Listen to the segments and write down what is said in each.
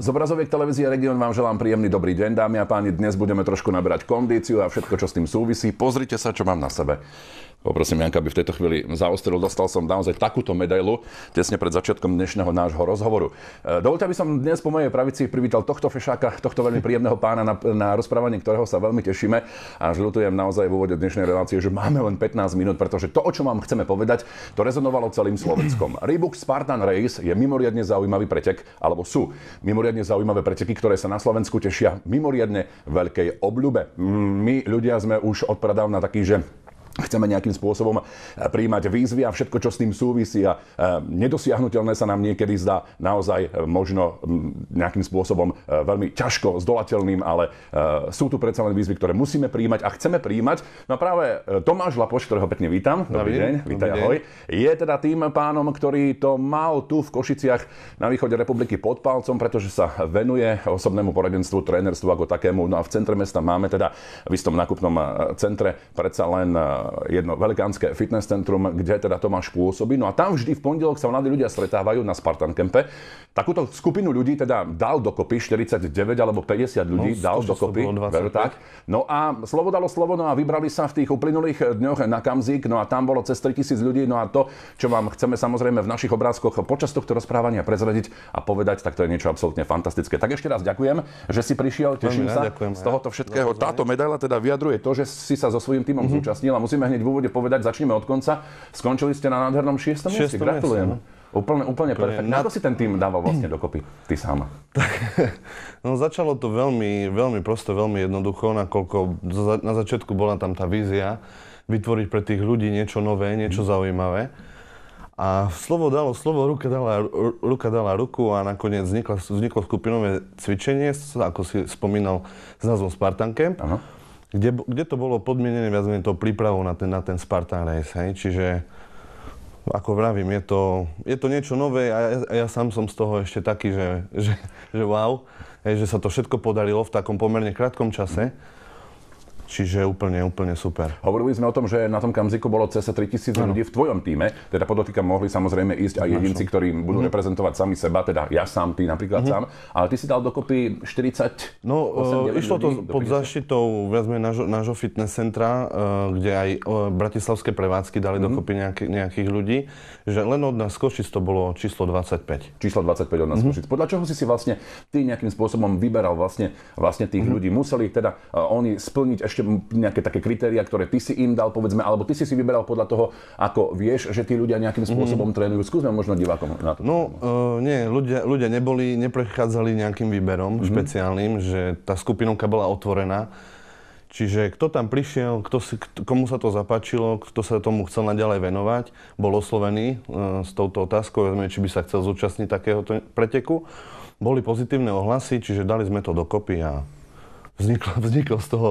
Z obrazoviek televízie Region vám želám príjemný dobrý deň, dámy a páni. Dnes budeme trošku naberať kondíciu a všetko, čo s tým súvisí. Pozrite sa, čo mám na sebe. Poprosím Janka, aby v tejto chvíli zaostril. Dostal som naozaj takúto medailu tesne pred začiatkom dnešného nášho rozhovoru. E, dovolte, aby som dnes po mojej pravici privítal tohto fešáka, tohto veľmi príjemného pána na, na rozprávanie, ktorého sa veľmi tešíme. A žľutujem naozaj v úvode dnešnej relácie, že máme len 15 minút, pretože to, o čom vám chceme povedať, to rezonovalo celým Slovenskom. Reebok Spartan Race je mimoriadne zaujímavý pretek, alebo sú mimoriadne zaujímavé preteky, ktoré sa na Slovensku tešia mimoriadne veľkej obľube. My ľudia sme už odpradávna takí, že chceme nejakým spôsobom eh, príjmať výzvy a všetko, čo s tým súvisí a eh, nedosiahnutelné sa nám niekedy zdá naozaj eh, možno mm, nejakým spôsobom veľmi ťažko zdolateľným, ale sú tu predsa len výzvy, ktoré musíme príjmať a chceme príjmať. No a práve Tomáš Lapoš, ktorého pekne vítam. Dobrý, Dobrý deň, vítaj, ahoj. Je teda tým pánom, ktorý to mal tu v Košiciach na východe republiky pod palcom, pretože sa venuje osobnému poradenstvu, trénerstvu ako takému. No a v centre mesta máme teda v istom nákupnom centre predsa len jedno velikánske fitness centrum, kde teda Tomáš pôsobí. No a tam vždy v pondelok sa mladí ľudia stretávajú na Spartan Kempe. Takúto skupinu ľudí teda dal dokopy, 49 alebo 50 no, ľudí no, dal dokopy. tak. No a slovo dalo slovo, no a vybrali sa v tých uplynulých dňoch na Kamzík, no a tam bolo cez 3000 ľudí, no a to, čo vám chceme samozrejme v našich obrázkoch počas tohto rozprávania prezradiť a povedať, tak to je niečo absolútne fantastické. Tak ešte raz ďakujem, že si prišiel, teším sa ďakujem, z tohoto všetkého. Táto medaila teda vyjadruje to, že si sa so svojím týmom mm-hmm. zúčastnil a musíme hneď v úvode povedať, začneme od konca. Skončili ste na nádhernom 6. mieste. Gratulujem. No. Úplne, úplne perfektne. Ako si ten tým dával vlastne dokopy, ty sama? Tak, no začalo to veľmi, veľmi prosto, veľmi jednoducho, nakoľko na začiatku bola tam tá vízia vytvoriť pre tých ľudí niečo nové, niečo zaujímavé. A slovo dalo slovo, ruka dala, ruka dala ruku a nakoniec vzniklo, vzniklo skupinové cvičenie, ako si spomínal s názvom Spartan Camp. Ano kde, kde to bolo podmienené viac menej tou prípravou na ten, na ten Spartan Race. Hej? Čiže ako vravím, je to, je to niečo nové a ja, a ja sám som z toho ešte taký, že, že, že wow, hej, že sa to všetko podarilo v takom pomerne krátkom čase. Mm. Čiže úplne, úplne super. Hovorili sme o tom, že na tom Kamziku bolo cez 3000 ano. ľudí v tvojom týme, teda podotýkam, mohli samozrejme ísť aj jedinci, ktorí budú mm. reprezentovať sami seba, teda ja sám, ty napríklad mm. sám, ale ty si dal dokopy 40 No, e, išlo to pod zaštitou viac menej nášho, nášho fitness centra, e, kde aj e, bratislavské prevádzky dali mm. dokopy nejaký, nejakých ľudí, že len od nás Košic to bolo číslo 25. Číslo 25 od nás mm. Košic. Podľa čoho si si vlastne ty nejakým spôsobom vyberal vlastne, vlastne tých mm. ľudí? Museli teda oni splniť ešte ešte nejaké také kritéria, ktoré ty si im dal, povedzme, alebo ty si si vyberal podľa toho, ako vieš, že tí ľudia nejakým mhm. spôsobom mm. trénujú. Skúsme možno divákom na to. No, uh, nie, ľudia, ľudia neboli, neprechádzali nejakým výberom mm. špeciálnym, že tá skupinovka bola otvorená. Čiže kto tam prišiel, kto si, komu sa to zapáčilo, kto sa tomu chcel naďalej venovať, bol oslovený e, s touto otázkou, či by sa chcel zúčastniť takéhoto preteku. Boli pozitívne ohlasy, čiže dali sme to dokopy a vzniklo, vznikol z toho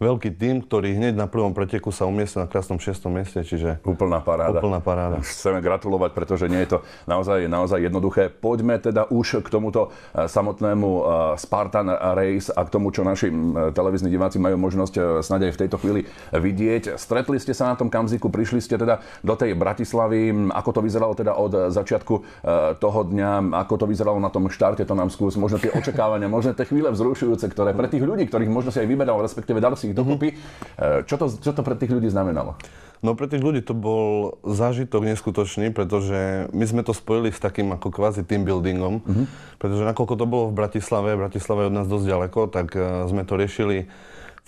veľký tým, ktorý hneď na prvom preteku sa umiestnil na krásnom 6. mieste, čiže... Úplná paráda. Úplná paráda. Chceme gratulovať, pretože nie je to naozaj, naozaj jednoduché. Poďme teda už k tomuto e, samotnému e, Spartan Race a k tomu, čo naši televízni diváci majú možnosť e, snáď aj v tejto chvíli vidieť. Stretli ste sa na tom kamziku, prišli ste teda do tej Bratislavy. Ako to vyzeralo teda od začiatku toho dňa, ako to vyzeralo na tom štarte, to nám skús. Možno tie očakávania, možno tie chvíle vzrušujúce, ktoré pre tých ľudí, ktorých možno si aj vyberal, respektíve dal si ich dokopy. Mm-hmm. Čo, to, čo to pre tých ľudí znamenalo? No pre tých ľudí to bol zážitok neskutočný, pretože my sme to spojili s takým ako kvázi team buildingom, mm-hmm. pretože nakoľko to bolo v Bratislave, Bratislava je od nás dosť ďaleko, tak e, sme to riešili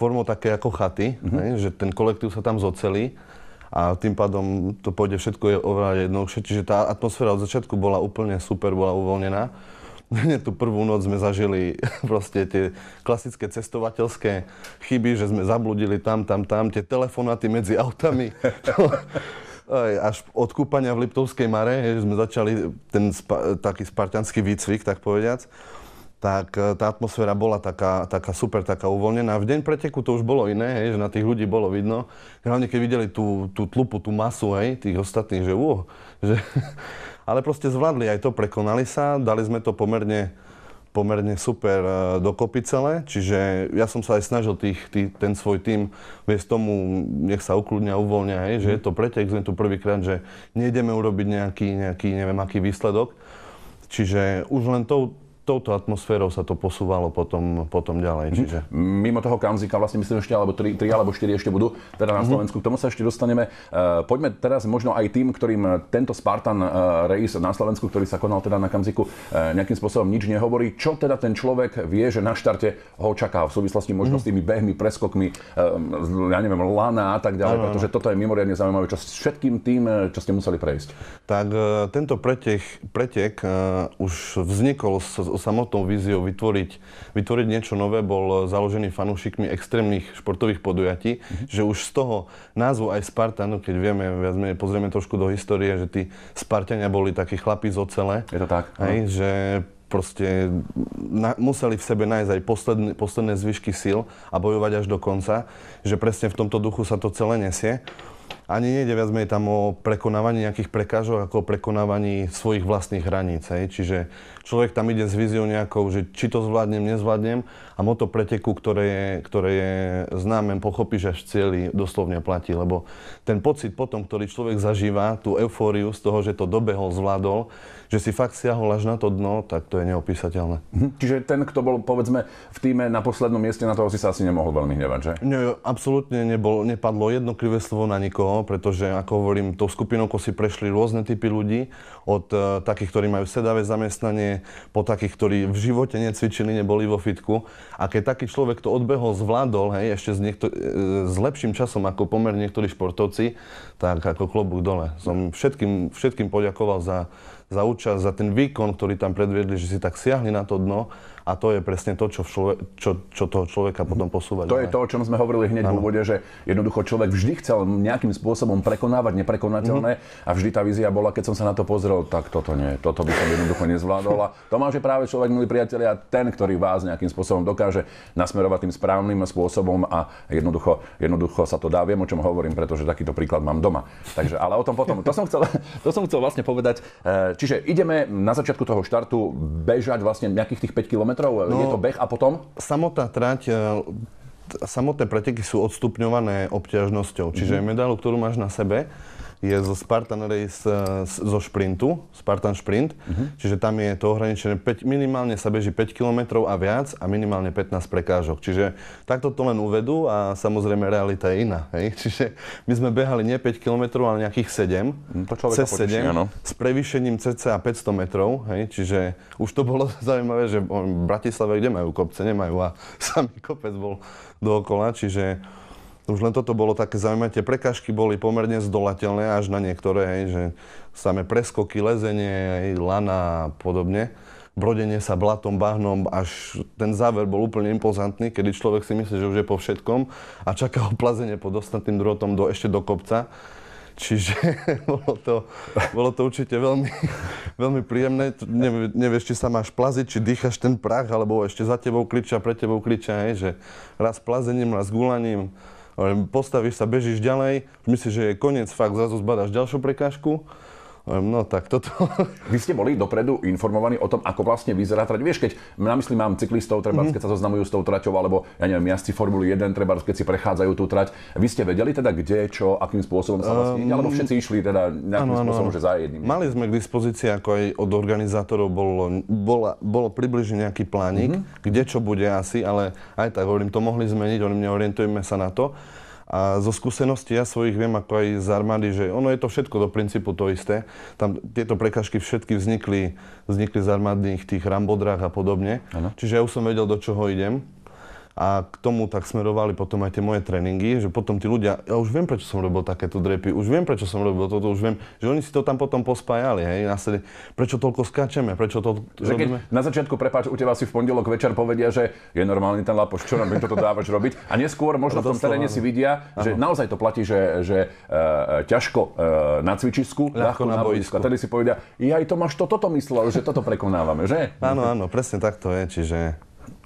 formou také ako chaty, mm-hmm. ne, že ten kolektív sa tam zocelí a tým pádom to pôjde všetko je oveľa jednoduchšie. Čiže tá atmosféra od začiatku bola úplne super, bola uvoľnená. Len tú prvú noc sme zažili proste tie klasické cestovateľské chyby, že sme zabludili tam, tam, tam, tie telefonáty medzi autami. až od kúpania v Liptovskej Mare, že sme začali ten spa, taký spartanský výcvik, tak povediac, tak e, tá atmosféra bola taká, taká super, taká uvoľnená. V deň preteku to už bolo iné, hej, že na tých ľudí bolo vidno. Hlavne keď videli tú, tú tlupu, tú masu hej, tých ostatných, že uh, že ale proste zvládli aj to, prekonali sa, dali sme to pomerne pomerne super e, dokopy celé, čiže ja som sa aj snažil tých, tý, ten svoj tým viesť tomu, nech sa ukludňa, uvoľňa, hej, že je to pretek, sme tu prvýkrát, že nejdeme urobiť nejaký, nejaký, neviem, aký výsledok. Čiže už len tou, touto atmosférou sa to posúvalo potom, potom ďalej. Mhm. Čiže... Mimo toho Kamzika vlastne myslím ešte, alebo tri, tri alebo štyri ešte budú teda na mhm. Slovensku. K tomu sa ešte dostaneme. Eh, poďme teraz možno aj tým, ktorým tento Spartan e, eh, race na Slovensku, ktorý sa konal teda na Kamziku, e, nejakým spôsobom nič nehovorí. Čo teda ten človek vie, že na štarte ho čaká v súvislosti možno mhm. s tými behmi, preskokmi, ja neviem, lana a tak ďalej, pretože toto je mimoriadne zaujímavé, čo s všetkým tým, čo ste museli prejsť. Tak tento pretek, pretek už vznikol z, samotnou víziou vytvoriť, vytvoriť niečo nové bol založený fanúšikmi extrémnych športových podujatí, mm-hmm. že už z toho názvu aj Spartan, keď vieme, viac menej pozrieme trošku do histórie, že tí Spartania boli takí chlapí z ocele. Je to tak. Aj, no. že proste na, museli v sebe nájsť aj posledný, posledné zvyšky síl a bojovať až do konca, že presne v tomto duchu sa to celé nesie ani nejde viac menej tam o prekonávanie nejakých prekážok, ako o prekonávaní svojich vlastných hraníc. Hej. Čiže človek tam ide s víziou nejakou, že či to zvládnem, nezvládnem a moto preteku, ktoré je, ktoré je známe, že až cieľi doslovne platí, lebo ten pocit potom, ktorý človek zažíva, tú eufóriu z toho, že to dobehol, zvládol, že si fakt siahol až na to dno, tak to je neopísateľné. Mhm. Čiže ten, kto bol povedzme v týme na poslednom mieste, na toho si sa asi nemohol veľmi hnevať, že? Nie, absolútne nebol, nepadlo jednotlivé slovo na nikoho pretože ako hovorím, tou skupinou si prešli rôzne typy ľudí, od uh, takých, ktorí majú sedavé zamestnanie, po takých, ktorí v živote necvičili, neboli vo fitku. A keď taký človek to odbehol, zvládol, hej, ešte s, niekto, e, s lepším časom ako pomer niektorí športovci, tak ako klobúk dole. Som všetkým, všetkým poďakoval za, za účasť, za ten výkon, ktorý tam predviedli, že si tak siahli na to dno a to je presne to, čo, človek, čo, čo toho človeka potom posúva. To je to, o čom sme hovorili hneď ano. v úvode, že jednoducho človek vždy chcel nejakým spôsobom prekonávať neprekonateľné mm-hmm. a vždy tá vízia bola, keď som sa na to pozrel, tak toto nie, toto by som jednoducho nezvládol. A Tomáš je práve človek, milí priatelia, ten, ktorý vás nejakým spôsobom dokáže nasmerovať tým správnym spôsobom a jednoducho, jednoducho sa to dá. Viem, o čom hovorím, pretože takýto príklad mám doma. Takže, ale o tom potom. To som chcel, to som chcel vlastne povedať. Eh, čiže ideme na začiatku toho štartu bežať vlastne nejakých tých 5 km kilometrov? No, je to beh a potom? Samotná trať e, samotné preteky sú odstupňované obťažnosťou. Čiže mm-hmm. medailu, ktorú máš na sebe, je zo Spartan Race eh, zo šprintu, Spartan Sprint, uh-huh. čiže tam je to ohraničené, 5, minimálne sa beží 5 km a viac a minimálne 15 prekážok. Čiže takto to len uvedú a samozrejme realita je iná. Hej? Čiže my sme behali nie 5 km, ale nejakých 7, mhm, to cez 7, potične, s prevýšením cca 500 metrov, hej? čiže už to bolo zaujímavé, že v Bratislave kde majú kopce, nemajú a samý kopec bol dookola, čiže už len toto bolo také zaujímavé. Tie prekažky boli pomerne zdolateľné až na niektoré, hej, že samé preskoky, lezenie, hej, lana a podobne. Brodenie sa blatom, bahnom, až ten záver bol úplne impozantný, kedy človek si myslí, že už je po všetkom a čaká ho plazenie pod ostatným drôtom do, ešte do kopca. Čiže bolo to, bolo to určite veľmi, veľmi príjemné. Ne, nevieš, či sa máš plaziť, či dýchaš ten prach, alebo ešte za tebou kliča, pre tebou kliča, hej, že raz plazením, raz gulaním postavíš sa, bežíš ďalej, myslíš, že je koniec, fakt zrazu zbadáš ďalšiu prekážku No tak toto... Vy ste boli dopredu informovaní o tom, ako vlastne vyzerá trať. Vieš, keď na mysli mám cyklistov, treba, mm-hmm. keď sa zoznamujú s tou traťou, alebo ja neviem, jazdci Formuly 1, treba, keď si prechádzajú tú trať. Vy ste vedeli teda, kde, čo, akým spôsobom sa vlastne um, alebo ehm, všetci išli teda nejakým ano, spôsobom, ano. že za jedným. Mali sme k dispozícii, ako aj od organizátorov, bolo, bola, bolo približne nejaký plánik, mm-hmm. kde čo bude asi, ale aj tak hovorím, to mohli zmeniť, hovorím, neorientujeme sa na to. A zo skúseností ja svojich viem ako aj z armády, že ono je to všetko do princípu to isté. Tam tieto prekažky všetky vznikli, vznikli z armádnych tých rambodrách a podobne. Ano. Čiže ja už som vedel, do čoho idem. A k tomu tak smerovali potom aj tie moje tréningy, že potom tí ľudia, ja už viem, prečo som robil takéto drepy, už viem, prečo som robil toto, už viem, že oni si to tam potom pospájali, hej, následne, prečo toľko skáčeme, prečo to že robíme. Keď na začiatku, prepáč, u teba si v pondelok večer povedia, že je normálny ten lapoš, čo nám toto dávaš robiť. A neskôr možno v tom teréne si vidia, že Aho. naozaj to platí, že, že e, ťažko e, na cvičisku, ľahko, na, na boisku. A tedy si povedia, ja aj to máš to, toto myslel, že toto prekonávame, že? Áno, áno, presne tak to je, čiže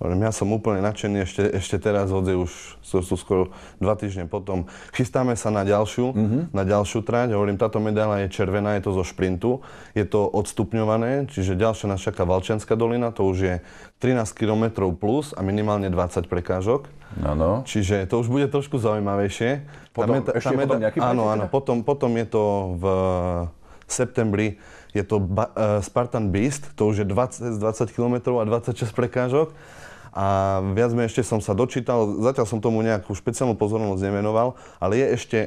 ja som úplne nadšený ešte, ešte teraz, hodzi už sú, sú skoro dva týždne potom. Chystáme sa na ďalšiu, mm-hmm. na ďalšiu trať. Hovorím, táto medaila je červená, je to zo šprintu. Je to odstupňované, čiže ďalšia nás čaká Valčianská dolina, to už je 13 km plus a minimálne 20 prekážok. Áno. Čiže to už bude trošku zaujímavejšie. Potom, tá meta, ešte tá meta, potom nejaký Áno, áno, teda? potom, potom je to v septembri je to ba- uh, Spartan Beast, to už je 20, 20 km a 26 prekážok. A viac menej ešte som sa dočítal, zatiaľ som tomu nejakú špeciálnu pozornosť nemenoval, ale je ešte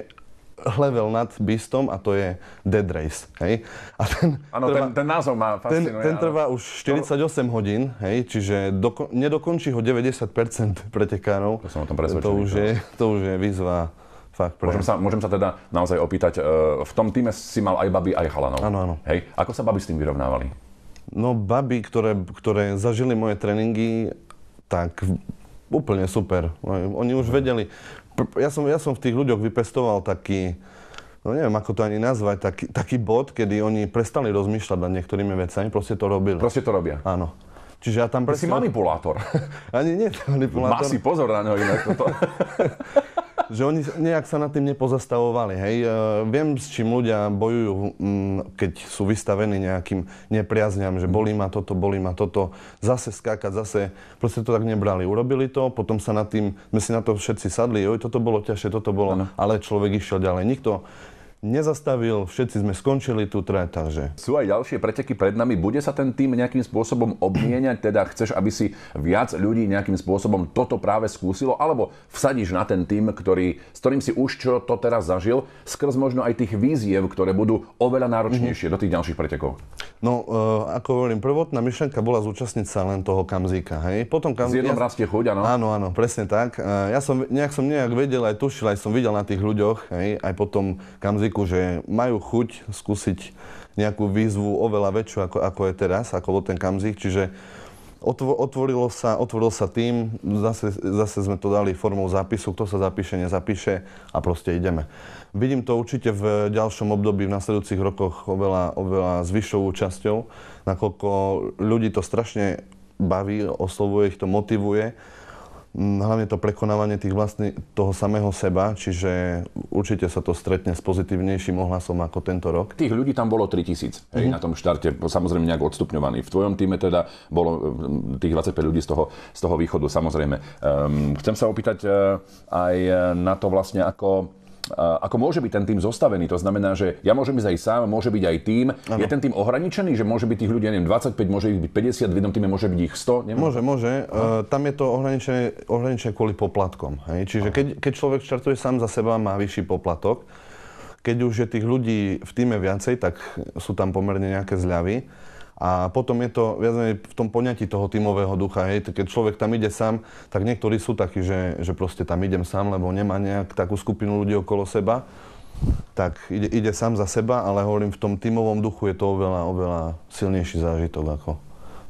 level nad Beastom a to je Dead Race, hej. A ten, ano, trvá, ten, ten názov má fascinuje. Ten, ten trvá ale... už 48 to... hodín, hej, čiže doko- nedokončí ho 90% pretekárov. To som o tom presvedčený. To už je, to už je výzva Fakt, môžem, sa, môžem sa teda naozaj opýtať, e, v tom týme si mal aj baby, aj chalanov. Áno, áno. Hej, ako sa baby s tým vyrovnávali? No baby, ktoré, ktoré zažili moje tréningy, tak úplne super. No, oni už vedeli, ja som, ja som v tých ľuďoch vypestoval taký, no neviem, ako to ani nazvať, taký, taký bod, kedy oni prestali rozmýšľať nad niektorými vecami, proste to robili. Proste to robia. Áno. Čiže ja tam presne... Si manipulátor. Ani nie manipulátor. Má si pozor na neho inak toto. že oni nejak sa nad tým nepozastavovali. Hej. E, viem, s čím ľudia bojujú, mm, keď sú vystavení nejakým nepriazňam, že bolí ma toto, bolí ma toto, zase skákať, zase... Proste to tak nebrali. Urobili to, potom sa nad tým, sme si na to všetci sadli, joj, toto bolo ťažšie, toto bolo, ano. ale človek išiel ďalej. Nikto nezastavil, všetci sme skončili tu trať, takže... Sú aj ďalšie preteky pred nami. Bude sa ten tým nejakým spôsobom obmieniať? Teda chceš, aby si viac ľudí nejakým spôsobom toto práve skúsilo? Alebo vsadíš na ten tým, ktorý, s ktorým si už čo to teraz zažil, skrz možno aj tých víziev, ktoré budú oveľa náročnejšie mm-hmm. do tých ďalších pretekov? No, e, ako hovorím, prvotná myšlenka bola zúčastniť sa len toho Kamzíka, hej? Potom kam... Z jednom ja... rastie chuť, áno? Áno, áno, presne tak. E, ja som nejak, som nejak vedel, aj tušil, aj som videl na tých ľuďoch, hej? Aj potom Kamzík publiku, že majú chuť skúsiť nejakú výzvu oveľa väčšiu, ako, ako je teraz, ako bol ten kamzik. Čiže otvorilo sa, otvoril sa tým, zase, zase sme to dali formou zápisu, kto sa zapíše, nezapíše a proste ideme. Vidím to určite v ďalšom období, v nasledujúcich rokoch oveľa, oveľa s vyššou účasťou, nakoľko ľudí to strašne baví, oslovuje ich to, motivuje Mm, hlavne to prekonávanie tých vlastne, toho samého seba, čiže určite sa to stretne s pozitívnejším ohlasom ako tento rok. Tých ľudí tam bolo 3000 hej, mm-hmm. na tom štarte, samozrejme nejak odstupňovaný. V tvojom týme teda bolo mm, tých 25 ľudí z toho, z toho východu, samozrejme. Um, chcem sa opýtať uh, aj eh, na to vlastne, ako ako môže byť ten tým zostavený. To znamená, že ja môžem ísť aj sám, môže byť aj tým. Ano. Je ten tým ohraničený, že môže byť tých ľudí, ja neviem, 25, môže ich byť 50, v jednom týme môže byť ich 100? Nemôže? Môže, môže. Uh, tam je to ohraničené, ohraničené kvôli poplatkom. Hej? Čiže keď, keď človek štartuje sám za seba, má vyšší poplatok. Keď už je tých ľudí v týme viacej, tak sú tam pomerne nejaké zľavy. A potom je to viac menej v tom poňatí toho tímového ducha. Hej. Keď človek tam ide sám, tak niektorí sú takí, že, že proste tam idem sám, lebo nemá nejak takú skupinu ľudí okolo seba. Tak ide, ide sám za seba, ale hovorím, v tom tímovom duchu je to oveľa, oveľa silnejší zážitok ako,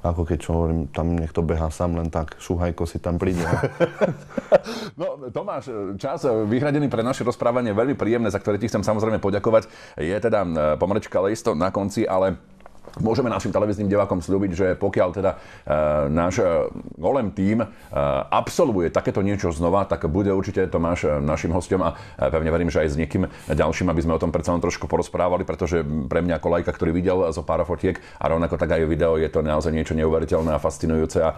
ako keď čo hovorím, tam niekto beha sám len tak, šuhajko si tam príde. no Tomáš, čas eh, vyhradený pre naše rozprávanie veľmi príjemné, za ktoré ti chcem samozrejme poďakovať. Je teda eh, ale isto na konci, ale Môžeme našim televíznym divákom slúbiť, že pokiaľ teda e, náš e, Golem tým e, absolvuje takéto niečo znova, tak bude určite Tomáš e, našim hostom a e, pevne verím, že aj s niekým ďalším, aby sme o tom predsa len trošku porozprávali, pretože pre mňa ako lajka, ktorý videl zo pár fotiek a rovnako tak aj video, je to naozaj niečo neuveriteľné a fascinujúce a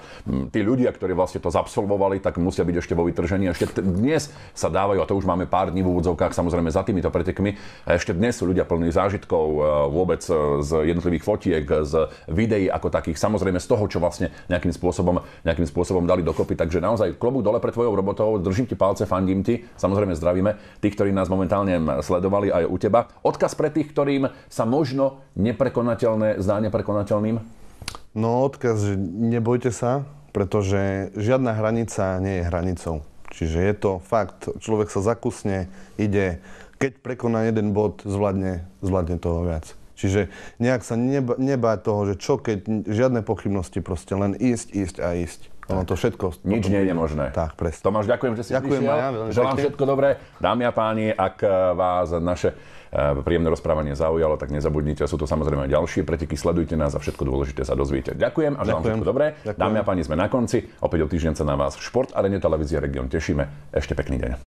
tí ľudia, ktorí vlastne to zabsolvovali, tak musia byť ešte vo vytržení. Ešte dnes sa dávajú, a to už máme pár dní v úvodzovkách, samozrejme za týmito pretekmi, a ešte dnes sú ľudia plní zážitkov vôbec z jednotlivých fotiek, z videí ako takých, samozrejme z toho, čo vlastne nejakým spôsobom, nejakým nejakým spôsobom dali dokopy. Takže naozaj klobúk dole pre tvojou robotou, držím ti palce, fandím ti, samozrejme zdravíme tých, ktorí nás momentálne sledovali aj u teba. Odkaz pre tých, ktorým sa možno neprekonateľné zdá neprekonateľným? No odkaz, že nebojte sa, pretože žiadna hranica nie je hranicou. Čiže je to fakt, človek sa zakusne, ide, keď prekoná jeden bod, zvládne, zvládne toho viac. Čiže nejak sa neba, nebáť toho, že čo keď, žiadne pochybnosti, proste len ísť, ísť a ísť. Ono to všetko... Nič nie je možné. Tak, presne. Tomáš, ďakujem, že si ďakujem prišiel. Ja, Želám všetko dobré. Dámy a páni, ak e, vás naše e, príjemné rozprávanie zaujalo, tak nezabudnite, sú to samozrejme ďalšie preteky, sledujte nás a všetko dôležité sa dozviete. Ďakujem a želám všetko dobré. Ďakujem. Dámy a páni, sme na konci, opäť o týždeň sa na vás v Šport Arene Televízia Region tešíme. Ešte pekný deň.